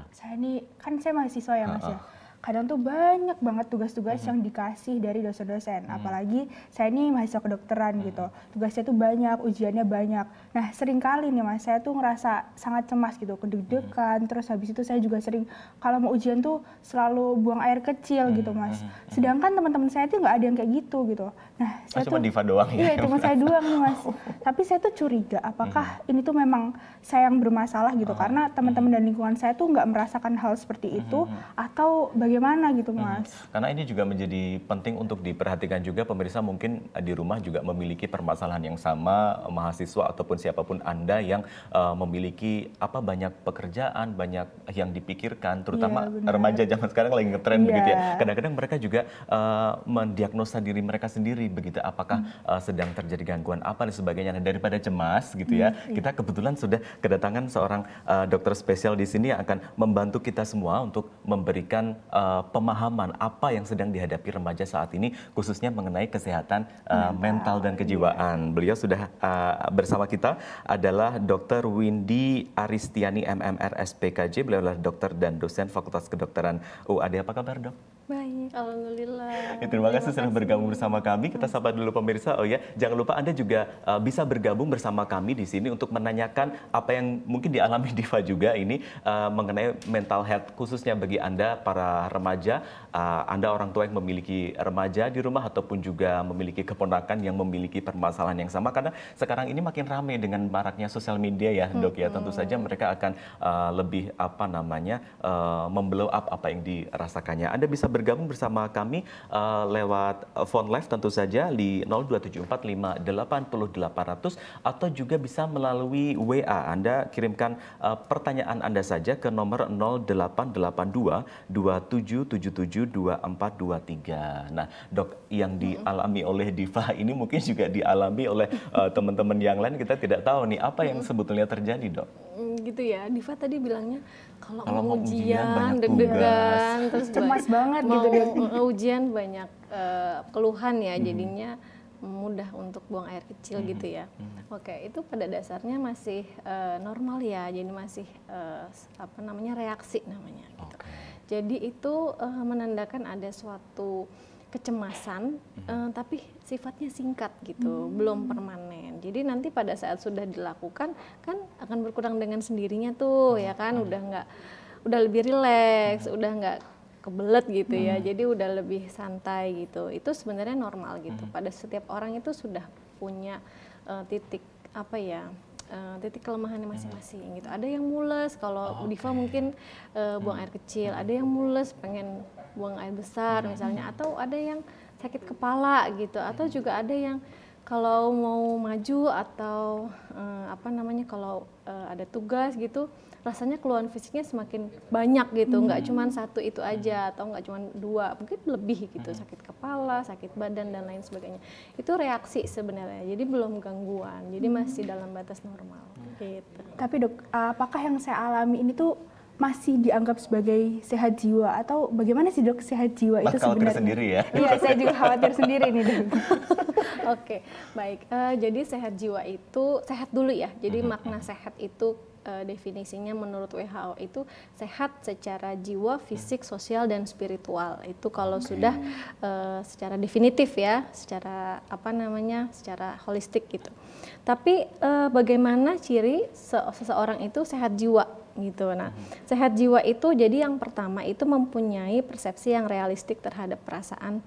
Iya. Saya ini kan saya mahasiswa ya Mas uh, uh. ya. Kadang tuh banyak banget tugas-tugas hmm. yang mm-hmm. dikasih dari dosen-dosen. Hmm. Apalagi saya ini mahasiswa kedokteran hmm. gitu. Tugasnya tuh banyak, ujiannya banyak. Nah, sering kali nih Mas, saya tuh ngerasa sangat cemas gitu, kedeg Hmm. Terus habis itu saya juga sering kalau mau ujian tuh selalu buang air kecil hmm. gitu mm-hmm. Mas. Mm-hmm. Sedangkan teman-teman saya tuh nggak ada yang kayak gitu gitu. Nah, ah, saya oh, cuma tuh, Diva doang ya? Iya, cuma saya doang nih mas. Oh. Tapi saya tuh curiga, apakah hmm. ini tuh memang saya yang bermasalah gitu? Oh. Karena hmm. teman-teman dan lingkungan saya tuh nggak merasakan hal seperti hmm, itu, hmm, hmm. atau bagaimana gitu mas? Hmm. Karena ini juga menjadi penting untuk diperhatikan juga pemirsa mungkin eh, di rumah juga memiliki permasalahan yang sama, eh, mahasiswa ataupun siapapun Anda yang uh, memiliki apa banyak pekerjaan, banyak yang dipikirkan, terutama ya, remaja zaman sekarang lagi ngetrend ya. begitu ya. Kadang-kadang mereka juga uh, mendiagnosa diri mereka sendiri sendiri begitu apakah hmm. uh, sedang terjadi gangguan apa dan sebagainya nah, daripada cemas gitu ya hmm. Iya. kita kebetulan sudah kedatangan seorang uh, dokter spesial di sini yang akan membantu kita semua untuk memberikan uh, pemahaman apa yang sedang dihadapi remaja saat ini khususnya mengenai kesehatan uh, mental. mental dan iya. kejiwaan beliau sudah uh, bersama kita adalah dokter Windy Aristiani MMR SPKJ beliau adalah dokter dan dosen Fakultas Kedokteran UAD apa kabar dok? Baik, alhamdulillah. Ya, terima kasih sudah bergabung bersama kami. Kita sapa dulu pemirsa. Oh ya, jangan lupa Anda juga uh, bisa bergabung bersama kami di sini untuk menanyakan apa yang mungkin dialami Diva juga ini uh, mengenai mental health khususnya bagi Anda para remaja, uh, Anda orang tua yang memiliki remaja di rumah ataupun juga memiliki keponakan yang memiliki permasalahan yang sama karena sekarang ini makin ramai dengan maraknya sosial media ya, Dok ya. Tentu saja mereka akan uh, lebih apa namanya uh, memblow up apa yang dirasakannya. Anda bisa bergabung bersama kami uh, lewat phone live tentu saja di 027458800 atau juga bisa melalui WA. Anda kirimkan uh, pertanyaan Anda saja ke nomor 0882 2423 Nah, Dok, yang dialami oleh Diva ini mungkin juga dialami oleh eh, teman-teman uh, teman -teman yang lain kita tidak tahu nih apa yang sebetulnya terjadi, Dok gitu ya. Diva tadi bilangnya kalau mau ujian, deg-degan, terus cemas banget gitu mau gitu deh. ujian banyak uh, keluhan ya, hmm. jadinya mudah untuk buang air kecil hmm. gitu ya. Hmm. Oke, itu pada dasarnya masih uh, normal ya, jadi masih uh, apa namanya reaksi namanya. Gitu. Jadi itu uh, menandakan ada suatu kecemasan, mhm. eh, tapi sifatnya singkat gitu, hmm belum permanen. Jadi nanti pada saat sudah dilakukan kan akan berkurang dengan sendirinya tuh hmm ya kan, mhm. udah nggak, udah lebih rileks, hmm udah nggak kebelet gitu ya. Mhm. Jadi udah lebih santai gitu. Itu sebenarnya normal gitu. Pada setiap orang itu sudah punya uh, titik apa ya uh, titik kelemahannya masing-masing hmm. gitu. Ada yang mules kalau okay. Oh, Diva mungkin uh, buang hmm. air kecil, ada yang mules pengen buang air besar hmm. misalnya hmm. atau ada yang sakit kepala gitu atau juga ada yang kalau mau maju atau uh, apa namanya kalau uh, ada tugas gitu rasanya keluhan fisiknya semakin banyak gitu, nggak hmm. cuma satu itu hmm. aja atau nggak cuma dua, mungkin lebih gitu, hmm. sakit kepala, sakit badan dan lain sebagainya. Itu reaksi sebenarnya, jadi belum gangguan, jadi hmm. masih dalam batas normal. Hmm. Gitu. Tapi dok, apakah yang saya alami ini tuh masih dianggap sebagai sehat jiwa atau bagaimana sih dok sehat jiwa itu itu sebenarnya? sendiri ya? Iya, saya juga khawatir sendiri nih dok. Oke, baik. Uh, jadi sehat jiwa itu sehat dulu ya. Jadi makna sehat itu uh, definisinya menurut WHO itu sehat secara jiwa, fisik, sosial dan spiritual. Itu kalau okay. sudah uh, secara definitif ya, secara apa namanya? secara holistik gitu. Tapi uh, bagaimana ciri se seseorang itu sehat jiwa gitu. Nah, hmm. sehat jiwa itu jadi yang pertama itu mempunyai persepsi yang realistik terhadap perasaan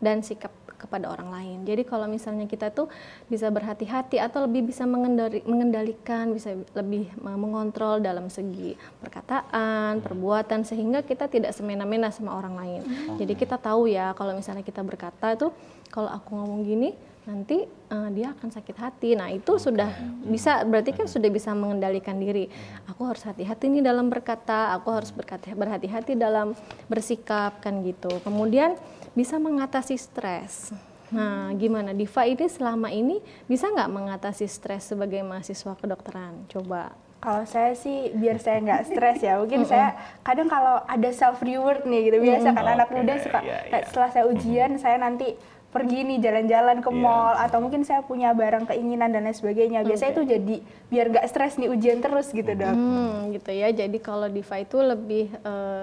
dan sikap kepada orang lain. Jadi kalau misalnya kita tuh bisa berhati-hati atau lebih bisa mengendali, mengendalikan, bisa lebih mengontrol dalam segi perkataan, hmm. perbuatan sehingga kita tidak semena-mena sama orang lain. Hmm. Jadi kita tahu ya kalau misalnya kita berkata itu kalau aku ngomong gini nanti uh, dia akan sakit hati. Nah, itu okay. sudah bisa berarti kan sudah bisa mengendalikan diri. Aku harus hati-hati nih dalam berkata, aku harus berkata berhati-hati dalam bersikap kan gitu. Kemudian bisa mengatasi stres. Nah, gimana Diva ini selama ini bisa nggak mengatasi stres sebagai mahasiswa kedokteran? Coba. Kalau saya sih biar saya nggak stres ya, mungkin saya kadang kalau ada self reward nih gitu biasa mm kan anak muda suka yeah, yeah. setelah saya ujian mm -hmm. saya nanti pergi nih jalan-jalan ke iya. mall atau mungkin saya punya barang keinginan dan lain sebagainya. Biasanya okay. itu jadi biar gak stres nih ujian terus gitu dok. Hmm, gitu ya. Jadi kalau DeFi itu lebih uh, eh,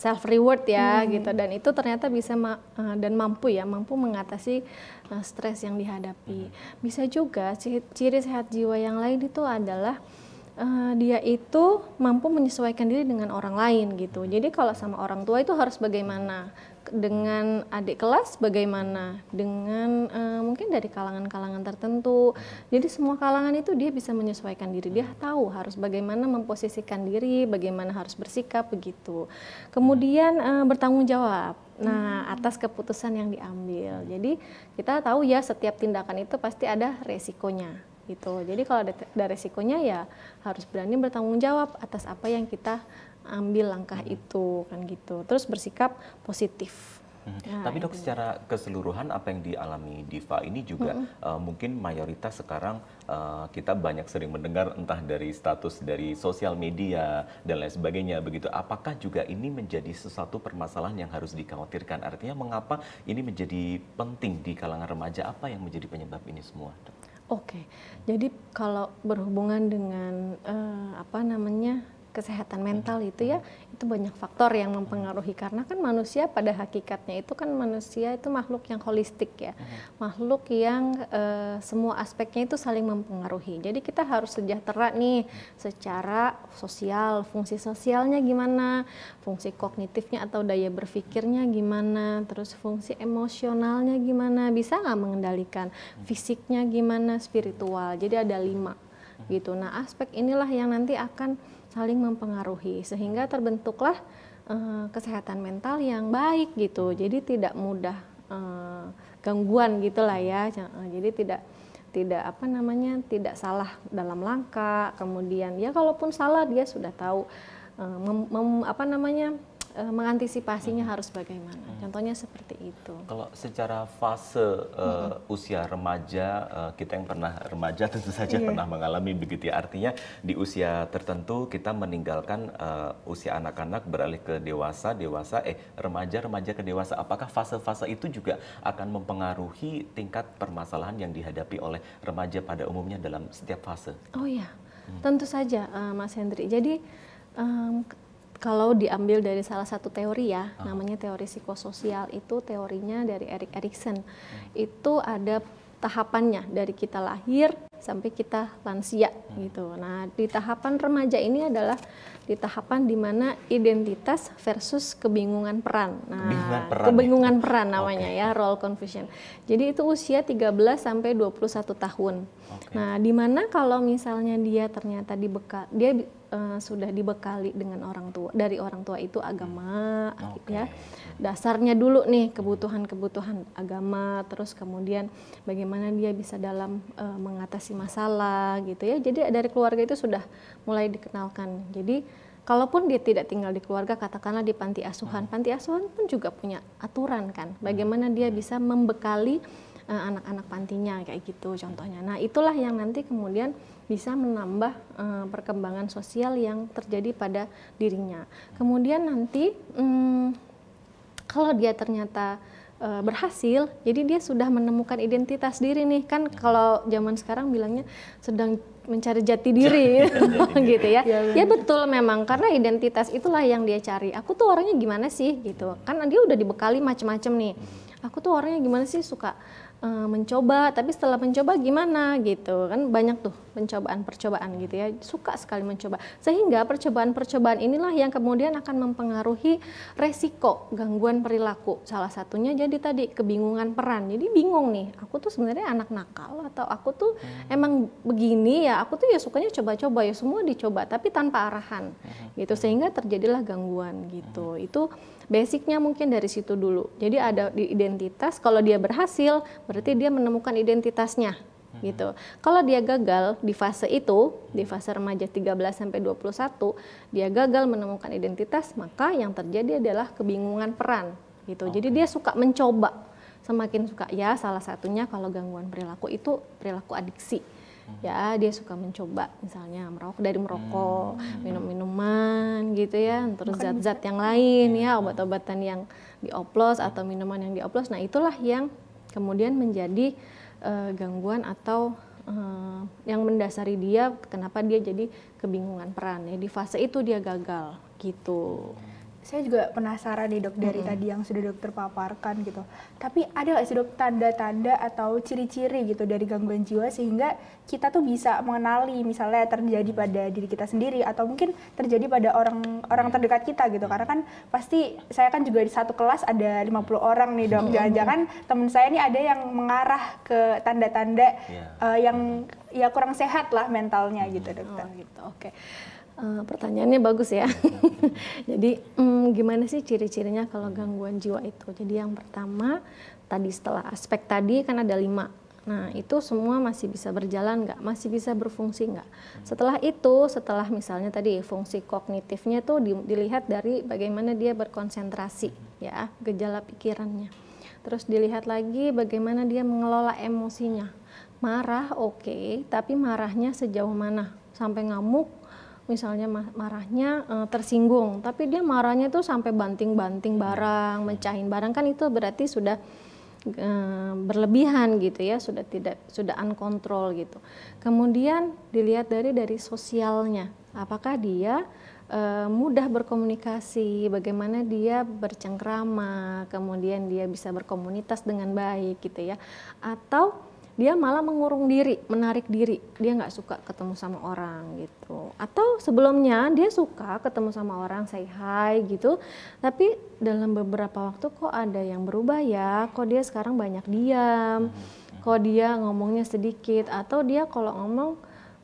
self reward ya hmm. gitu dan itu ternyata bisa ma eh, dan mampu ya mampu mengatasi uh, stres yang dihadapi. Hmm. Bisa juga ciri sehat jiwa yang lain itu adalah uh, dia itu mampu menyesuaikan diri dengan orang lain gitu. Jadi kalau sama orang tua itu harus bagaimana? dengan adik kelas bagaimana dengan uh, mungkin dari kalangan-kalangan tertentu jadi semua kalangan itu dia bisa menyesuaikan diri dia hmm. tahu harus bagaimana memposisikan diri bagaimana harus bersikap begitu kemudian uh, bertanggung jawab nah hmm. atas keputusan yang diambil hmm. jadi kita tahu ya setiap tindakan itu pasti ada resikonya gitu jadi kalau ada resikonya ya harus berani bertanggung jawab atas apa yang kita ambil langkah hmm. itu kan gitu. Terus bersikap positif. Hmm. Nah, Tapi dok itu. secara keseluruhan apa yang dialami Diva ini juga hmm. uh, mungkin mayoritas sekarang uh, kita banyak sering mendengar entah dari status dari sosial media dan lain sebagainya begitu. Apakah juga ini menjadi sesuatu permasalahan yang harus dikhawatirkan? Artinya mengapa ini menjadi penting di kalangan remaja? Apa yang menjadi penyebab ini semua? Oke, okay. jadi kalau berhubungan dengan uh, apa namanya kesehatan mental itu ya itu banyak faktor yang mempengaruhi karena kan manusia pada hakikatnya itu kan manusia itu makhluk yang holistik ya mm-hmm. makhluk yang e, semua aspeknya itu saling mempengaruhi jadi kita harus sejahtera nih secara sosial fungsi sosialnya gimana fungsi kognitifnya atau daya berpikirnya gimana terus fungsi emosionalnya gimana bisa nggak mengendalikan fisiknya gimana spiritual jadi ada lima mm-hmm. gitu nah aspek inilah yang nanti akan saling mempengaruhi sehingga terbentuklah uh, kesehatan mental yang baik gitu. Jadi tidak mudah uh, gangguan gitulah ya. Eh, jadi tidak tidak apa namanya tidak salah dalam langkah. Kemudian ya kalaupun salah dia sudah tahu uh, mem, mem, apa namanya uh, mengantisipasinya hmm. harus bagaimana. Hmm. Contohnya seperti itu. Kalau secara fase uh, hmm. usia remaja, uh, kita yang pernah remaja tentu saja yeah. pernah mengalami begitu. Ya. Artinya di usia tertentu kita meninggalkan uh, usia anak-anak beralih ke dewasa, dewasa eh remaja, remaja ke dewasa. Apakah fase-fase itu juga akan mempengaruhi tingkat permasalahan yang dihadapi oleh remaja pada umumnya dalam setiap fase? Oh iya, hmm. tentu saja uh, Mas Hendri. Jadi um, kalau diambil dari salah satu teori ya, -huh. Ah. namanya teori psikososial itu teorinya dari Erik Erikson. -huh. Hmm. Itu ada tahapannya dari kita lahir sampai kita lansia -huh. Hmm. gitu. Nah, di tahapan remaja ini adalah di tahapan di mana identitas versus kebingungan peran. Nah, kebingungan peran, ya? kebingungan ya? peran namanya okay. ya role confusion. Jadi itu usia 13 sampai 21 tahun. Okay. Nah, di mana kalau misalnya dia ternyata dibekal dia uh, sudah dibekali dengan orang tua dari orang tua itu agama okay. Hmm. ya dasarnya dulu nih kebutuhan-kebutuhan agama terus kemudian bagaimana dia bisa dalam uh, mengatasi masalah gitu ya jadi dari keluarga itu sudah mulai dikenalkan jadi kalaupun dia tidak tinggal di keluarga katakanlah di panti asuhan hmm. panti asuhan pun juga punya aturan kan hmm. bagaimana dia bisa membekali eh, anak-anak uh, anak pantinya kayak gitu contohnya nah itulah yang nanti kemudian bisa menambah uh, perkembangan sosial yang terjadi pada dirinya. Kemudian nanti um, kalau dia ternyata eh, berhasil, jadi dia sudah menemukan identitas diri nih kan kalau zaman sekarang bilangnya sedang mencari jati diri gitu ya. Iya, ya, ya betul memang karena identitas itulah yang dia cari. Aku tuh orangnya gimana sih gitu. Kan dia udah dibekali macam-macam nih. Hmm. Aku tuh orangnya gimana sih suka uh, mencoba tapi setelah mencoba gimana gitu kan banyak tuh pencobaan-percobaan gitu ya suka sekali mencoba sehingga percobaan-percobaan inilah yang kemudian akan mempengaruhi resiko gangguan perilaku salah satunya jadi tadi kebingungan peran jadi bingung nih aku tuh sebenarnya anak nakal atau aku tuh hmm. emang begini ya aku tuh ya sukanya coba-coba ya semua dicoba tapi tanpa arahan hmm. gitu sehingga terjadilah gangguan gitu hmm. itu Basicnya mungkin dari situ dulu. Jadi ada di identitas, kalau dia berhasil berarti dia menemukan identitasnya hmm. gitu. Kalau dia gagal di fase itu, di fase remaja 13 sampai 21, dia gagal menemukan identitas, maka yang terjadi adalah kebingungan peran gitu. Okay. Jadi dia suka mencoba, semakin suka ya salah satunya kalau gangguan perilaku itu perilaku adiksi ya dia suka mencoba misalnya merokok dari merokok hmm. minum minuman gitu ya terus zat-zat yang lain iya, ya obat-obatan yang dioplos atau minuman yang dioplos nah itulah yang kemudian menjadi uh, gangguan atau uh, yang mendasari dia kenapa dia jadi kebingungan peran ya di fase itu dia gagal gitu saya juga penasaran nih dok dari mm -hmm. tadi yang sudah dokter paparkan gitu. Tapi ada nggak sih dok tanda-tanda atau ciri-ciri gitu dari gangguan jiwa sehingga kita tuh bisa mengenali misalnya terjadi mm. pada diri kita sendiri atau mungkin terjadi pada orang orang mm. terdekat kita gitu. Mm. Karena kan pasti saya kan juga di satu kelas ada 50 orang nih dok. Jangan-jangan mm -hmm. teman saya ini ada yang mengarah ke tanda-tanda yeah. Iya. uh, yang ya kurang sehat lah mentalnya gitu dokter. Oh, gitu. Oke. Okay. Uh, pertanyaannya bagus ya. Jadi um, gimana sih ciri-cirinya kalau gangguan jiwa itu? Jadi yang pertama tadi setelah aspek tadi kan ada lima. Nah itu semua masih bisa berjalan nggak? Masih bisa berfungsi nggak? Setelah itu, setelah misalnya tadi fungsi kognitifnya tuh dilihat dari bagaimana dia berkonsentrasi ya gejala pikirannya. Terus dilihat lagi bagaimana dia mengelola emosinya. Marah oke, okay, tapi marahnya sejauh mana? Sampai ngamuk misalnya marahnya uh, tersinggung, tapi dia marahnya tuh sampai banting-banting barang, mencahin barang kan itu berarti sudah uh, berlebihan gitu ya, sudah tidak sudah uncontrol gitu. Kemudian dilihat dari dari sosialnya, apakah dia uh, mudah berkomunikasi, bagaimana dia bercengkrama, kemudian dia bisa berkomunitas dengan baik gitu ya, atau dia malah mengurung diri, menarik diri. Dia nggak suka ketemu sama orang gitu. Atau sebelumnya dia suka ketemu sama orang, say hi gitu. Tapi dalam beberapa waktu kok ada yang berubah ya. Kok dia sekarang banyak diam. Hmm. Kok dia ngomongnya sedikit atau dia kalau ngomong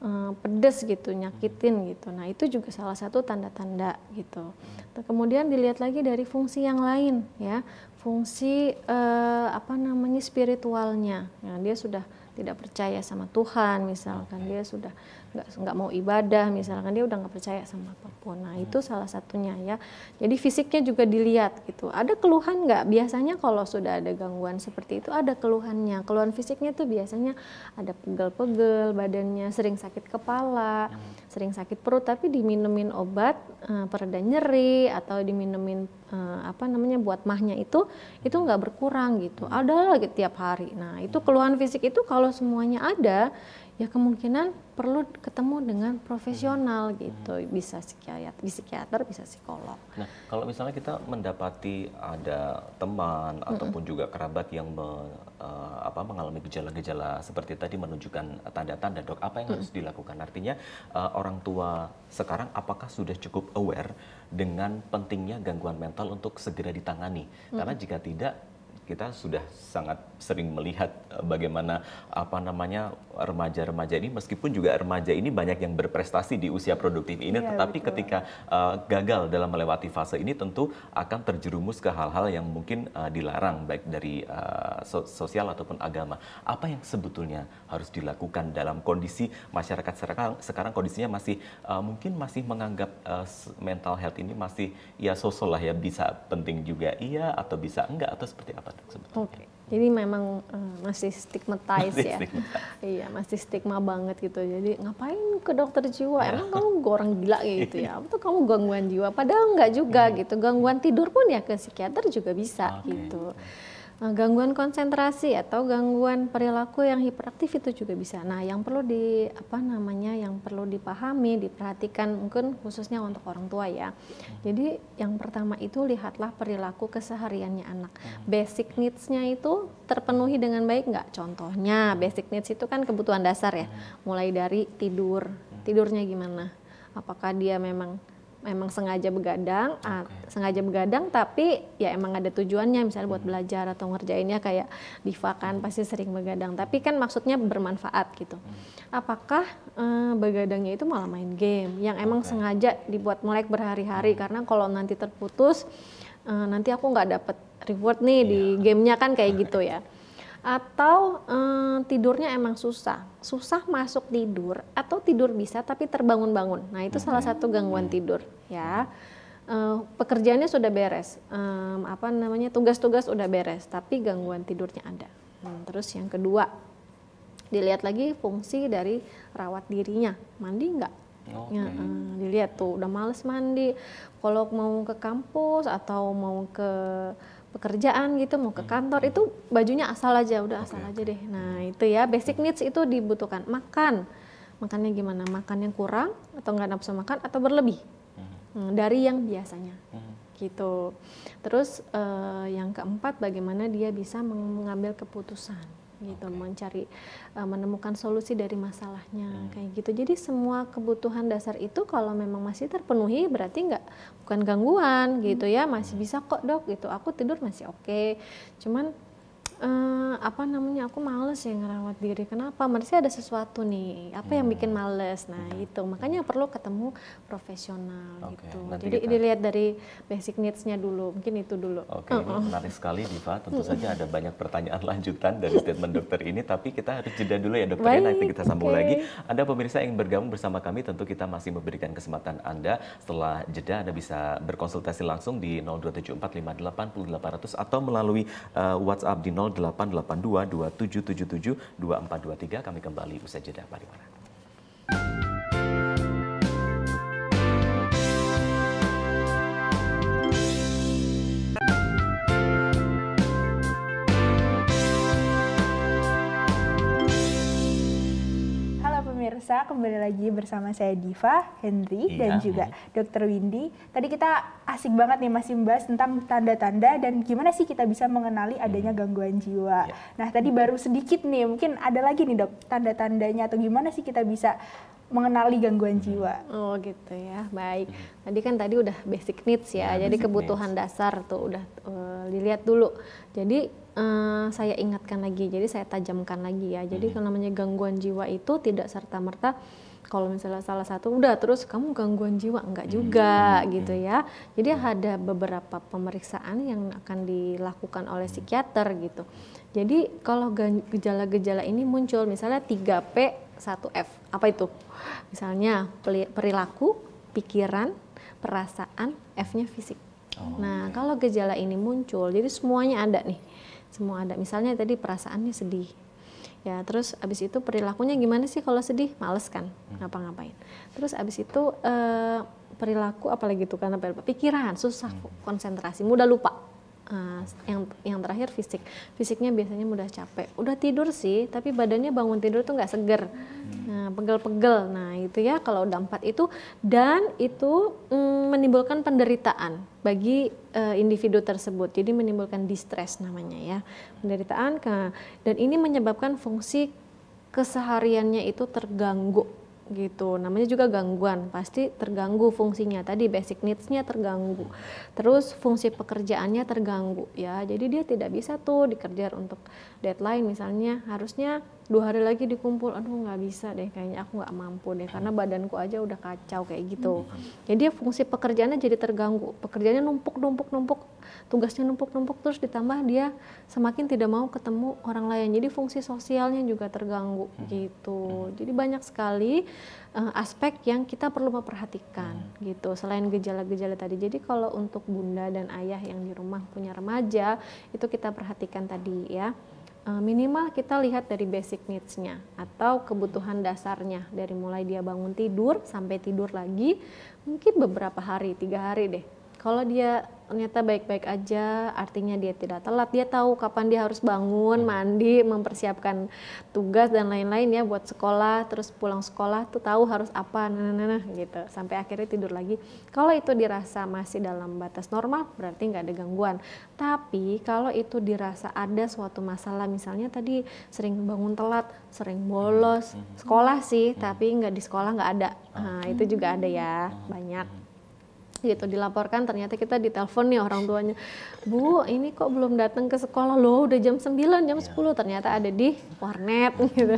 eh, pedes gitu, nyakitin gitu. Nah, itu juga salah satu tanda-tanda gitu. Nah, kemudian dilihat lagi dari fungsi yang lain ya fungsi uh, apa namanya spiritualnya. Nah, dia sudah tidak percaya sama Tuhan misalkan dia sudah nggak nggak mau ibadah misalkan dia udah nggak percaya sama apapun. Nah itu hmm. salah satunya ya. Jadi fisiknya juga dilihat gitu. Ada keluhan nggak? Biasanya kalau sudah ada gangguan seperti itu ada keluhannya. Keluhan fisiknya tuh biasanya ada pegel-pegel badannya, sering sakit kepala. Hmm sering sakit perut tapi diminumin obat uh, pereda nyeri atau diminumin uh, apa namanya buat mahnya itu itu nggak berkurang gitu ada lagi tiap hari nah itu keluhan fisik itu kalau semuanya ada ya kemungkinan perlu ketemu dengan profesional hmm. gitu hmm. bisa psikiater psikiater bisa psikolog nah kalau misalnya kita mendapati ada teman hmm. ataupun juga kerabat yang me, uh, apa mengalami gejala-gejala seperti tadi menunjukkan tanda-tanda dok apa yang hmm. harus dilakukan artinya uh, orang tua sekarang apakah sudah cukup aware dengan pentingnya gangguan mental untuk segera ditangani hmm. karena jika tidak kita sudah sangat sering melihat eh, bagaimana apa namanya remaja-remaja ini meskipun juga remaja ini banyak yang berprestasi di usia produktif ini iya, tetapi betul. ketika uh, gagal dalam melewati fase ini tentu akan terjerumus ke hal-hal yang mungkin uh, dilarang baik dari uh, sosial ataupun agama. Apa yang sebetulnya harus dilakukan dalam kondisi masyarakat sekarang sekarang kondisinya masih uh, mungkin masih menganggap uh, mental health ini masih ya sosolah lah ya bisa penting juga iya atau bisa enggak atau seperti apa? Oke. Okay. Jadi memang uh, masih stigmatize masih ya. Stigmatize. Iya, masih stigma banget gitu. Jadi ngapain ke dokter jiwa? Iya. Emang kamu orang gila gitu ya? Atau kamu gangguan jiwa? Padahal enggak juga hmm. gitu. Gangguan tidur pun ya ke psikiater juga bisa okay. gitu. Nah, gangguan konsentrasi atau gangguan perilaku yang hiperaktif itu juga bisa. Nah, yang perlu di apa namanya yang perlu dipahami, diperhatikan mungkin khususnya untuk orang tua ya. Jadi yang pertama itu lihatlah perilaku kesehariannya anak. Hmm. Basic needs-nya itu terpenuhi dengan baik nggak? Contohnya hmm. basic needs itu kan kebutuhan dasar ya. Hmm. Mulai dari tidur, tidurnya gimana? Apakah dia memang memang sengaja begadang, okay. ah, sengaja begadang tapi ya emang ada tujuannya misalnya buat hmm. belajar atau ngerjainnya kayak Diva kan hmm. pasti sering begadang, tapi kan maksudnya bermanfaat gitu. Hmm. Apakah eh, begadangnya itu malah main game yang emang okay. sengaja dibuat melek berhari-hari karena kalau nanti terputus eh, nanti aku nggak dapet reward nih yeah. di iya. gamenya kan kayak gitu ya. atau um, tidurnya emang susah, susah masuk tidur atau tidur bisa tapi terbangun-bangun. Nah itu okay. salah satu gangguan hmm. tidur ya. Uh, pekerjaannya sudah beres, um, apa namanya tugas-tugas udah beres, tapi gangguan tidurnya ada. Hmm, terus yang kedua dilihat lagi fungsi dari rawat dirinya, mandi nggak? Okay. Ya, uh, dilihat tuh udah males mandi. Kalau mau ke kampus atau mau ke pekerjaan gitu mau ke hmm. kantor itu bajunya asal aja udah asal aja deh nah itu ya basic needs itu dibutuhkan makan makannya gimana makan yang kurang atau nggak nafsu makan atau berlebih hmm. hmm, dari yang biasanya hmm. gitu terus uh, yang keempat bagaimana dia bisa mengambil keputusan gitu okay. mencari uh, menemukan solusi dari masalahnya hmm. kayak gitu jadi semua kebutuhan dasar itu kalau memang masih terpenuhi berarti nggak bukan gangguan gitu hmm. ya masih bisa kok dok gitu aku tidur masih oke okay. cuman uh, apa namanya aku males ya ngerawat diri kenapa masih ada sesuatu nih apa hmm. yang bikin males nah hmm. itu makanya perlu ketemu profesional okay. gitu Nanti jadi kita... dilihat dari basic needs-nya dulu mungkin itu dulu oke okay, uh -uh. ini menarik sekali Diva tentu saja ada banyak pertanyaan lanjutan dari statement dokter ini tapi kita harus jeda dulu ya dokter ya. nanti kita sambung okay. lagi ada pemirsa yang bergabung bersama kami tentu kita masih memberikan kesempatan Anda setelah jeda Anda bisa berkonsultasi langsung di 0274588800 atau melalui uh, WhatsApp di 0 0882 2777 2423. Kami kembali usai jeda Pak Dimana. pemirsa, kembali lagi bersama saya Diva, Henry, iya, dan juga iya. Dr. Windy. Tadi kita asik banget nih masih membahas tentang tanda-tanda dan gimana sih kita bisa mengenali hmm. adanya gangguan jiwa. Iya. Nah tadi baru sedikit nih, mungkin ada lagi nih dok tanda-tandanya atau gimana sih kita bisa mengenali gangguan jiwa. Oh gitu ya, baik. Tadi kan tadi udah basic needs ya, ya jadi kebutuhan needs. dasar tuh udah uh, dilihat dulu. Jadi uh, saya ingatkan lagi, jadi saya tajamkan lagi ya. Jadi hmm. kalau namanya gangguan jiwa itu tidak serta merta kalau misalnya salah satu udah terus kamu gangguan jiwa enggak juga hmm. hmm gitu hmm. ya. Jadi ada beberapa pemeriksaan yang akan dilakukan oleh hmm. psikiater gitu. Jadi kalau gejala-gejala ini muncul misalnya 3P 1F. Apa itu? Misalnya perilaku, pikiran, perasaan, F-nya fisik. Oh, nah, okay. kalau gejala ini muncul, jadi semuanya ada nih. Semua ada. Misalnya tadi perasaannya sedih. Ya, terus abis itu perilakunya gimana sih kalau sedih? Males kan, hmm. ngapa-ngapain. Terus abis itu eh, perilaku apalagi itu karena ya? pikiran, susah hmm. konsentrasi, mudah lupa Eh, yang yang terakhir fisik fisiknya biasanya mudah capek udah tidur sih tapi badannya bangun tidur tuh nggak seger hmm. nah pegel-pegel nah itu ya kalau udah empat itu dan itu mm, menimbulkan penderitaan bagi uh, individu tersebut jadi menimbulkan distress namanya ya penderitaan ke dan ini menyebabkan fungsi kesehariannya itu terganggu gitu. Namanya juga gangguan, pasti terganggu fungsinya. Tadi basic needs-nya terganggu. Terus fungsi pekerjaannya terganggu ya. Jadi dia tidak bisa tuh dikerjar untuk deadline misalnya. Harusnya dua hari lagi dikumpul aduh nggak bisa deh kayaknya aku nggak mampu deh karena hmm. badanku aja udah kacau kayak gitu hmm. jadi ya fungsi pekerjaannya jadi terganggu pekerjaannya numpuk numpuk numpuk tugasnya numpuk numpuk terus ditambah dia semakin tidak mau ketemu orang lain jadi fungsi sosialnya juga terganggu hmm. gitu hmm. jadi banyak sekali uh, aspek yang kita perlu memperhatikan hmm. gitu selain gejala-gejala tadi jadi kalau untuk bunda dan ayah yang di rumah punya remaja itu kita perhatikan tadi ya Eh, minimal kita lihat dari basic needs-nya atau kebutuhan dasarnya dari mulai dia bangun tidur sampai tidur lagi mungkin beberapa hari tiga hari deh kalau dia ternyata baik-baik aja, artinya dia tidak telat, dia tahu kapan dia harus bangun, hmm. mandi, mempersiapkan tugas dan lain-lain ya buat sekolah, terus pulang sekolah tuh tahu harus apa, nah, nah, nah, nah gitu, sampai akhirnya tidur lagi. Kalau itu dirasa masih dalam batas normal, berarti nggak ada gangguan. Tapi kalau itu dirasa ada suatu masalah, misalnya tadi sering bangun telat, sering hmm. bolos, hmm. sekolah sih, tapi nggak di sekolah nggak ada, nah, itu juga ada ya banyak gitu dilaporkan ternyata kita ditelepon nih orang tuanya bu ini kok belum datang ke sekolah loh udah jam 9 jam 10 iya. ternyata ada di warnet gitu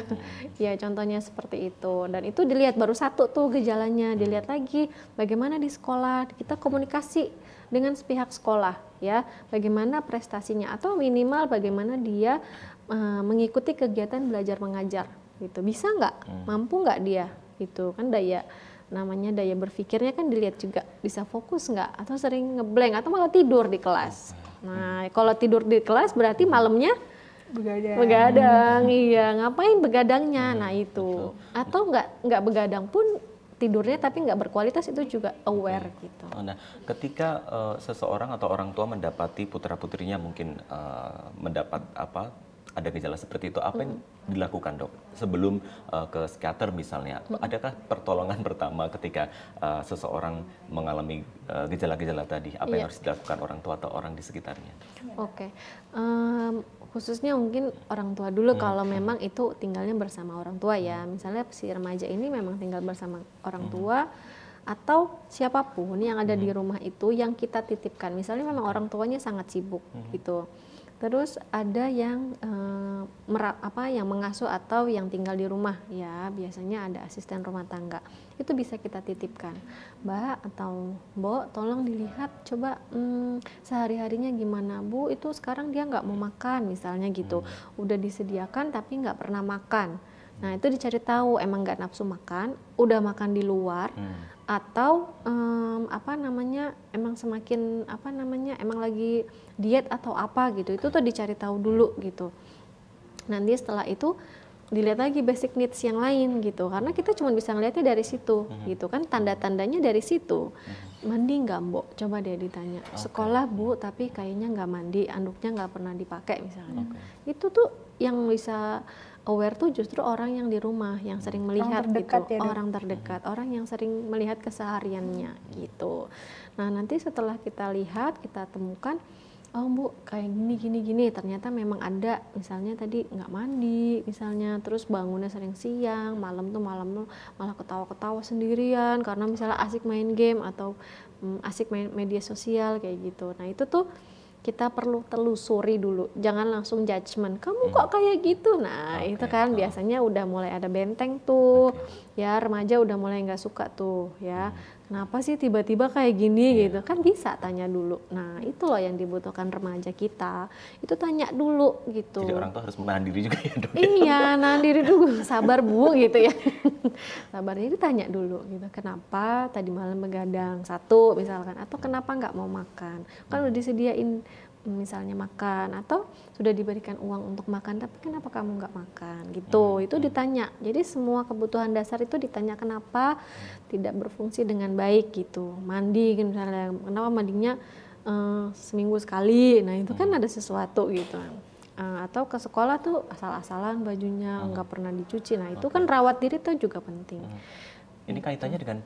ya contohnya seperti itu dan itu dilihat baru satu tuh gejalanya hmm. dilihat lagi bagaimana di sekolah kita komunikasi dengan sepihak sekolah ya bagaimana prestasinya atau minimal bagaimana dia uh, mengikuti kegiatan belajar mengajar gitu bisa nggak hmm. mampu nggak dia itu kan daya namanya daya berpikirnya kan dilihat juga bisa fokus nggak atau sering ngeblank atau malah tidur di kelas. Nah kalau tidur di kelas berarti malamnya begadang, begadang iya ngapain begadangnya? Hmm, nah itu atau nggak nggak begadang pun tidurnya tapi nggak berkualitas itu juga aware okay. gitu. Oh, nah, ketika uh, seseorang atau orang tua mendapati putra putrinya mungkin uh, mendapat apa ada gejala seperti itu, apa yang hmm. dilakukan dok sebelum uh, ke psikiater misalnya? Hmm. Adakah pertolongan pertama ketika uh, seseorang mengalami eh, gejala-gejala uh, tadi? Apa yeah. yang iya. harus dilakukan orang tua atau orang di sekitarnya? Oke, okay. um, khususnya mungkin orang tua dulu hmm. kalau memang itu tinggalnya bersama orang tua ya. Hmm. Misalnya si remaja ini memang tinggal bersama orang tua. atau siapapun yang ada hmm. di rumah itu yang kita titipkan. Misalnya memang orang tuanya sangat sibuk hmm. gitu. Terus ada yang e, eh, merap, apa yang mengasuh atau yang tinggal di rumah ya, biasanya ada asisten rumah tangga. Itu bisa kita titipkan. Mbak atau Mbok, tolong dilihat coba hmm, sehari-harinya gimana Bu, itu sekarang dia nggak mau makan misalnya gitu. Hmm. Udah disediakan tapi nggak pernah makan Nah itu dicari tahu emang nggak nafsu makan, udah makan di luar, hmm. atau um, apa namanya emang semakin apa namanya emang lagi diet atau apa gitu. Itu tuh dicari tahu dulu gitu. Nanti setelah itu dilihat lagi basic needs yang lain gitu karena kita cuma bisa ngelihatnya dari situ hmm gitu kan tanda-tandanya dari situ mm-hmm. mandi nggak mbok coba dia ditanya okay. sekolah bu tapi kayaknya nggak mandi anduknya nggak pernah dipakai misalnya okay. itu tuh yang bisa aware tuh justru orang yang di rumah yang sering melihat orang terdekat gitu ya, orang terdekat hmm. orang yang sering melihat kesehariannya gitu nah nanti setelah kita lihat kita temukan oh bu kayak gini gini gini ternyata memang ada misalnya tadi nggak mandi misalnya terus bangunnya sering siang malam tuh malam malah ketawa ketawa sendirian karena misalnya asik main game atau mm, asik main media sosial kayak gitu nah itu tuh kita perlu telusuri dulu, jangan langsung judgement. Kamu hmm. kok kayak gitu? Nah, okay. itu kan oh. biasanya udah mulai ada benteng tuh. Okay ya remaja udah mulai nggak suka tuh ya hmm. kenapa sih tiba-tiba kayak gini yeah. gitu kan bisa tanya dulu nah itu loh yang dibutuhkan remaja kita itu tanya dulu gitu jadi orang tuh harus menahan diri juga ya dok ya? iya nahan diri dulu sabar bu gitu ya sabar jadi tanya dulu gitu kenapa tadi malam begadang satu misalkan atau kenapa nggak mau makan kan hmm. udah disediain misalnya makan atau sudah diberikan uang untuk makan tapi kenapa kamu nggak makan gitu hmm. itu hmm. ditanya jadi semua kebutuhan dasar itu ditanya kenapa tidak berfungsi dengan baik gitu mandi kan misalnya kenapa mandinya uh, seminggu sekali nah itu kan hmm. kan ada sesuatu gitu uh, atau ke sekolah tuh asal-asalan bajunya hmm. nggak hmm. pernah dicuci nah itu okay. kan rawat diri tuh juga penting hmm. ini kaitannya dengan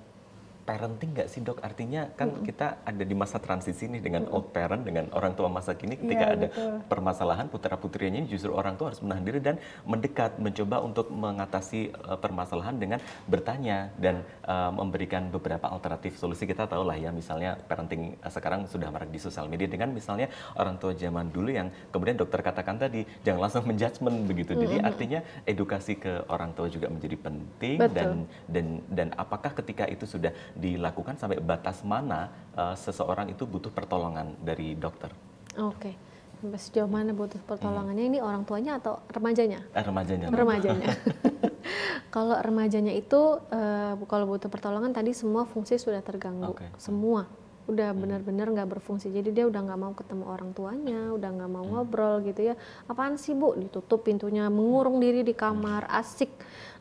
parenting nggak sih dok? Artinya kan hmm. kita ada di masa transisi nih dengan hmm. old parent, dengan orang tua masa kini iya, ketika ya, ada betul. permasalahan putra putrinya justru orang tua harus menahan diri dan mendekat, mencoba untuk mengatasi uh, permasalahan dengan bertanya dan uh, memberikan beberapa alternatif solusi. Kita tahu lah ya misalnya parenting eh, sekarang sudah marak di sosial media dengan misalnya orang tua zaman dulu yang kemudian dokter katakan tadi jangan langsung menjudgment begitu. Hmm. Jadi artinya edukasi ke orang tua juga menjadi penting betul. dan dan dan apakah ketika itu sudah dilakukan sampai batas mana uh, seseorang itu butuh pertolongan dari dokter. Oke. Okay. Sampai sejauh mana butuh hmm. pertolongannya ini orang tuanya atau remajanya? Eh, remajanya. Remajanya. kalau remajanya itu uh, kalau butuh pertolongan tadi semua fungsi sudah terganggu. Okay. Hmm. Semua udah hmm. benar-benar nggak berfungsi jadi dia udah nggak mau ketemu orang tuanya udah nggak mau ngobrol gitu ya apaan sih bu ditutup pintunya mengurung diri di kamar asik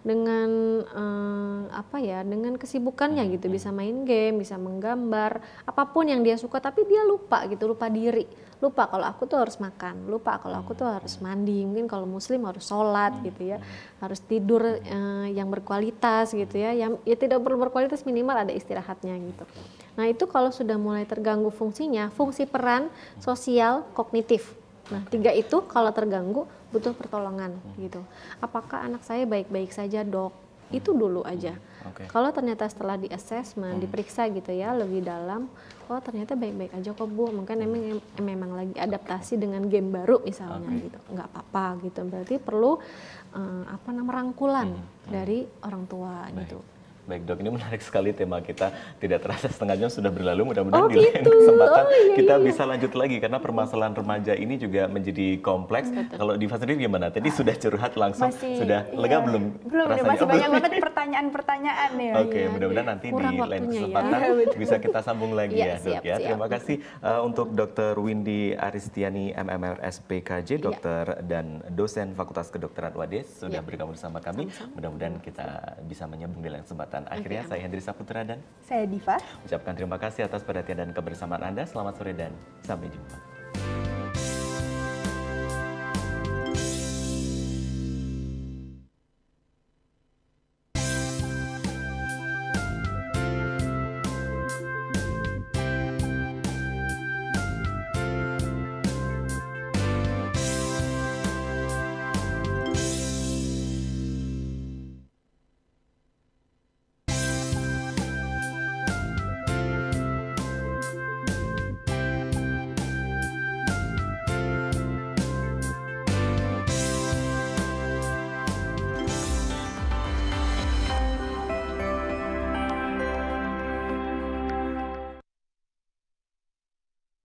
dengan eh, apa ya dengan kesibukannya hmm. gitu hmm. bisa main game bisa menggambar apapun yang dia suka tapi dia lupa gitu lupa diri lupa kalau aku tuh harus makan lupa kalau aku tuh hmm, harus hmm. mandi mungkin kalau muslim harus sholat gitu ya harus tidur eh, yang berkualitas gitu ya yang ya tidak perlu berkualitas minimal ada istirahatnya gitu nah itu kalau sudah mulai terganggu fungsinya fungsi peran sosial kognitif Nah, tiga itu kalau terganggu butuh pertolongan hmm. gitu. Apakah anak saya baik-baik saja, Dok? Hmm. Itu dulu aja. Hmm. Okay. Kalau ternyata setelah di assessment, hmm. diperiksa gitu ya lebih dalam, oh ternyata baik-baik aja kok Bu. Mungkin hmm. emang memang lagi adaptasi dengan game baru misalnya okay. gitu. nggak apa-apa gitu. Berarti perlu um, apa namanya rangkulan hmm. Hmm. dari orang tua gitu. baik. gitu. Baik dok, ini menarik sekali tema kita. Tidak terasa setengah jam sudah berlalu. Mudah-mudahan oh, di lain gitu. kesempatan oh, iya, kita iya, iya. bisa lanjut lagi karena permasalahan remaja ini juga menjadi kompleks. Betul. Kalau fase sendiri gimana? Tadi sudah curhat langsung, masih, sudah iya. lega belum? Belum, masih banyak banget pertanyaan-pertanyaan ya. Oke, okay, iya. mudah-mudahan nanti Kurang di lain ya. kesempatan ya. bisa kita sambung lagi ya, ya dok siap, ya. Siap. Terima kasih uh, untuk Dr. Windy Aristiani MMR SPKJ, iya. dokter dan dosen Fakultas Kedokteran UAD sudah bergabung bersama kami. Mudah-mudahan kita bisa menyambung di lain kesempatan kesehatan. Akhirnya saya Hendri Saputra dan saya Diva. Ucapkan terima kasih atas perhatian dan kebersamaan Anda. Selamat sore dan sampai jumpa.